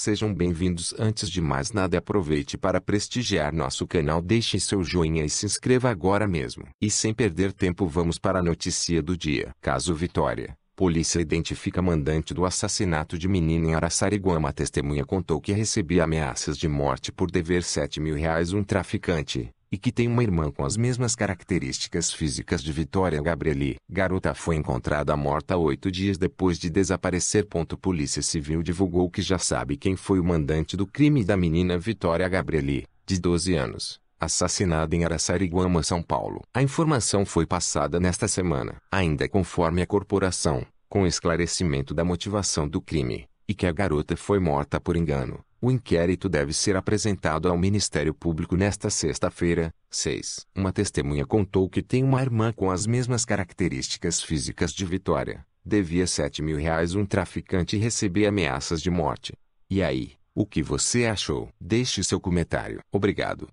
Sejam bem-vindos. Antes de mais nada, aproveite para prestigiar nosso canal, deixe seu joinha e se inscreva agora mesmo. E sem perder tempo, vamos para a notícia do dia. Caso Vitória. Polícia identifica mandante do assassinato de menina em Araçariguama. Testemunha contou que recebia ameaças de morte por dever 7 mil reais um traficante e que tem uma irmã com as mesmas características físicas de Vitória Gabrieli. Garota foi encontrada morta oito dias depois de desaparecer. Polícia Civil divulgou que já sabe quem foi o mandante do crime da menina Vitória Gabrieli, de 12 anos, assassinada em Araçariguama, São Paulo. A informação foi passada nesta semana, ainda conforme a corporação, com esclarecimento da motivação do crime, e que a garota foi morta por engano o inquérito deve ser apresentado ao Ministério Público nesta sexta-feira, 6. Uma testemunha contou que tem uma irmã com as mesmas características físicas de Vitória. Devia 7 mil reais um traficante e recebia ameaças de morte. E aí, o que você achou? Deixe seu comentário. Obrigado.